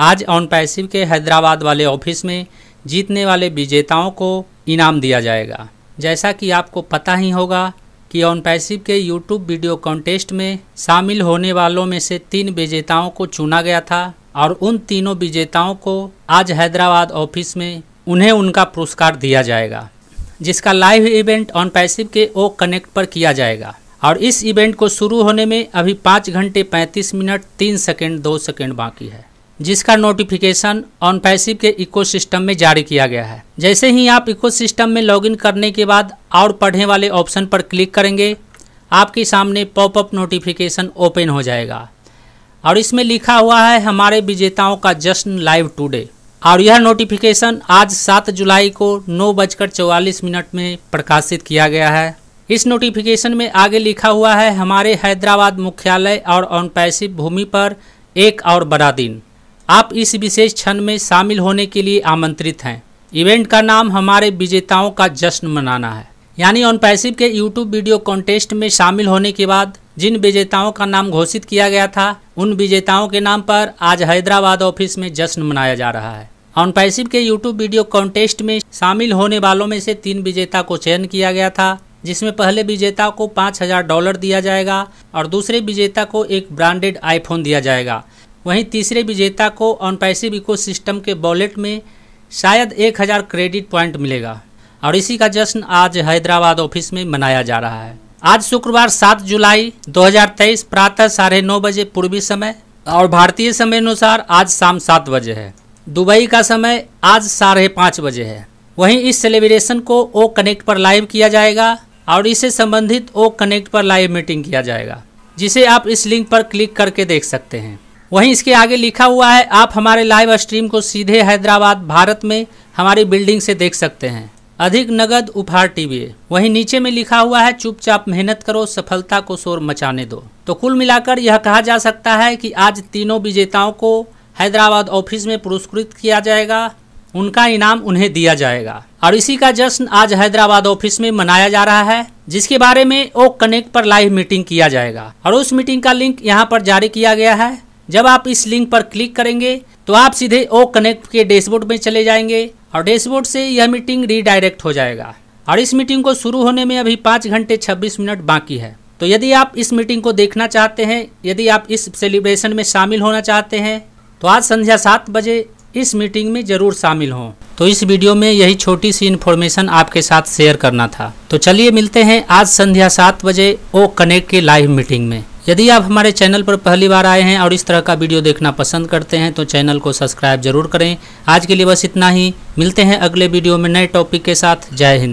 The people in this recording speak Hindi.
आज ऑन पैसिव के हैदराबाद वाले ऑफिस में जीतने वाले विजेताओं को इनाम दिया जाएगा जैसा कि आपको पता ही होगा कि ऑन पैसिव के यूट्यूब वीडियो कॉन्टेस्ट में शामिल होने वालों में से तीन विजेताओं को चुना गया था और उन तीनों विजेताओं को आज हैदराबाद ऑफिस में उन्हें उनका पुरस्कार दिया जाएगा जिसका लाइव इवेंट ऑन पैसिव के ओ कनेक्ट पर किया जाएगा और इस इवेंट को शुरू होने में अभी पाँच घंटे पैंतीस मिनट तीन सेकेंड दो सेकेंड बाकी है जिसका नोटिफिकेशन ऑन पैसिव के इकोसिस्टम में जारी किया गया है जैसे ही आप इकोसिस्टम में लॉगिन करने के बाद और पढ़ने वाले ऑप्शन पर क्लिक करेंगे आपके सामने पॉपअप नोटिफिकेशन ओपन हो जाएगा और इसमें लिखा हुआ है हमारे विजेताओं का जश्न लाइव टूडे और यह नोटिफिकेशन आज सात जुलाई को नौ बजकर चौवालीस मिनट में प्रकाशित किया गया है इस नोटिफिकेशन में आगे लिखा हुआ है हमारे हैदराबाद मुख्यालय और ऑन पैसिव भूमि पर एक और बड़ा दिन आप इस विशेष क्षण में शामिल होने के लिए आमंत्रित हैं इवेंट का नाम हमारे विजेताओं का जश्न मनाना है यानी ऑन पैसिव के यूट्यूब वीडियो कॉन्टेस्ट में शामिल होने के बाद जिन विजेताओं का नाम घोषित किया गया था उन विजेताओं के नाम पर आज हैदराबाद ऑफिस में जश्न मनाया जा रहा है ऑन पैसिव के यूट्यूब वीडियो कॉन्टेस्ट में शामिल होने वालों में से तीन विजेता को चयन किया गया था जिसमें पहले विजेता को पाँच हजार डॉलर दिया जाएगा और दूसरे विजेता को एक ब्रांडेड आईफोन दिया जाएगा वहीं तीसरे विजेता को ऑन पैसिव इको सिस्टम के वॉलेट में शायद एक हज़ार क्रेडिट पॉइंट मिलेगा और इसी का जश्न आज हैदराबाद ऑफिस में मनाया जा रहा है आज शुक्रवार सात जुलाई 2023 प्रातः साढ़े नौ बजे पूर्वी समय और भारतीय समय अनुसार आज शाम सात बजे है दुबई का समय आज साढ़े पाँच बजे है वहीं इस सेलिब्रेशन को ओ कनेक्ट पर लाइव किया जाएगा और इसे संबंधित ओ कनेक्ट पर लाइव मीटिंग किया जाएगा जिसे आप इस लिंक पर क्लिक करके देख सकते हैं वहीं इसके आगे लिखा हुआ है आप हमारे लाइव स्ट्रीम को सीधे हैदराबाद भारत में हमारी बिल्डिंग से देख सकते हैं अधिक नगद उपहार टीवी वहीं नीचे में लिखा हुआ है चुपचाप मेहनत करो सफलता को शोर मचाने दो तो कुल मिलाकर यह कहा जा सकता है कि आज तीनों विजेताओं को हैदराबाद ऑफिस में पुरस्कृत किया जाएगा उनका इनाम उन्हें दिया जाएगा और इसी का जश्न आज हैदराबाद ऑफिस में मनाया जा रहा है जिसके बारे में ओ कनेक्ट पर लाइव मीटिंग किया जाएगा और उस मीटिंग का लिंक यहाँ पर जारी किया गया है जब आप इस लिंक पर क्लिक करेंगे तो आप सीधे ओ कनेक्ट के डैशबोर्ड में चले जाएंगे और डैशबोर्ड से यह मीटिंग रीडायरेक्ट हो जाएगा और इस मीटिंग को शुरू होने में अभी पाँच घंटे छब्बीस मिनट बाकी है तो यदि आप इस मीटिंग को देखना चाहते हैं यदि आप इस सेलिब्रेशन में शामिल होना चाहते हैं तो आज संध्या सात बजे इस मीटिंग में ज़रूर शामिल हों तो इस वीडियो में यही छोटी सी इन्फॉर्मेशन आपके साथ शेयर करना था तो चलिए मिलते हैं आज संध्या सात बजे ओ कनेक्ट के लाइव मीटिंग में यदि आप हमारे चैनल पर पहली बार आए हैं और इस तरह का वीडियो देखना पसंद करते हैं तो चैनल को सब्सक्राइब जरूर करें आज के लिए बस इतना ही मिलते हैं अगले वीडियो में नए टॉपिक के साथ जय हिंद